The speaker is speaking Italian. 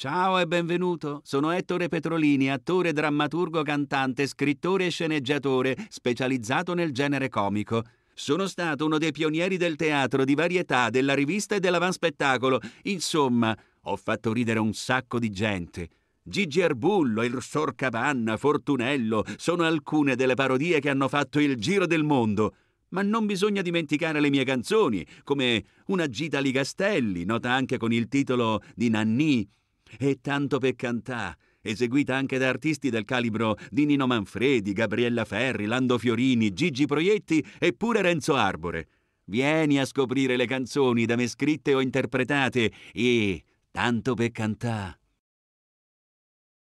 Ciao e benvenuto, sono Ettore Petrolini, attore, drammaturgo, cantante, scrittore e sceneggiatore, specializzato nel genere comico. Sono stato uno dei pionieri del teatro, di varietà, della rivista e dell'avanspettacolo. Insomma, ho fatto ridere un sacco di gente. Gigi Arbullo, il Sor Capanna, Fortunello sono alcune delle parodie che hanno fatto il giro del mondo. Ma non bisogna dimenticare le mie canzoni, come Una gita li Castelli, nota anche con il titolo di Nanni, e tanto per cantà, eseguita anche da artisti del calibro di Nino Manfredi, Gabriella Ferri, Lando Fiorini, Gigi Proietti e pure Renzo Arbore. Vieni a scoprire le canzoni da me scritte o interpretate e tanto per cantà